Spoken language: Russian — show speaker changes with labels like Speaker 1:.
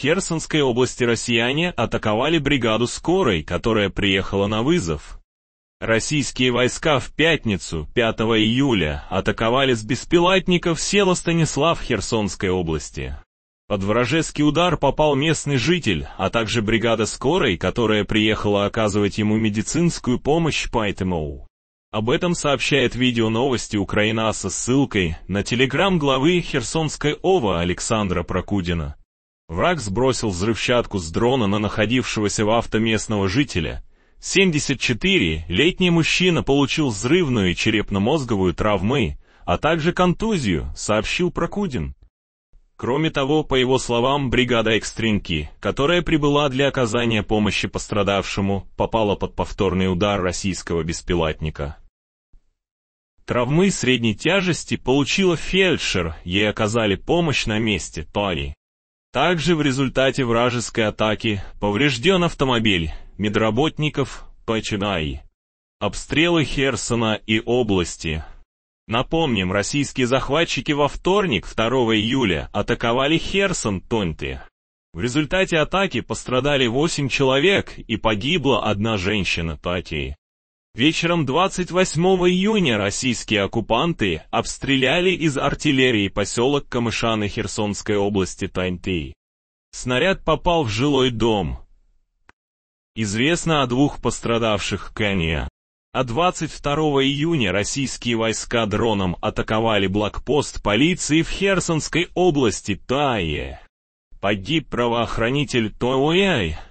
Speaker 1: Херсонской области россияне атаковали бригаду скорой, которая приехала на вызов. Российские войска в пятницу, 5 июля, атаковали с беспилотников село Станислав Херсонской области. Под вражеский удар попал местный житель, а также бригада скорой, которая приехала оказывать ему медицинскую помощь по этому. Об этом сообщает видео новости Украина со ссылкой на телеграм главы Херсонской ОВА Александра Прокудина. Враг сбросил взрывчатку с дрона на находившегося в авто местного жителя. 74-летний мужчина получил взрывную черепно-мозговую травмы, а также контузию, сообщил Прокудин. Кроме того, по его словам, бригада экстренки, которая прибыла для оказания помощи пострадавшему, попала под повторный удар российского беспилотника. Травмы средней тяжести получила фельдшер, ей оказали помощь на месте, Тони. Также в результате вражеской атаки поврежден автомобиль медработников Пачинай. Обстрелы Херсона и области. Напомним, российские захватчики во вторник, 2 июля, атаковали Херсон Тонти. В результате атаки пострадали 8 человек и погибла одна женщина Татии. Вечером 28 июня российские оккупанты обстреляли из артиллерии поселок Камышаны Херсонской области Таньты. Снаряд попал в жилой дом. Известно о двух пострадавших коне. А 22 июня российские войска дроном атаковали блокпост полиции в Херсонской области Тае. Погиб правоохранитель Тоуэй,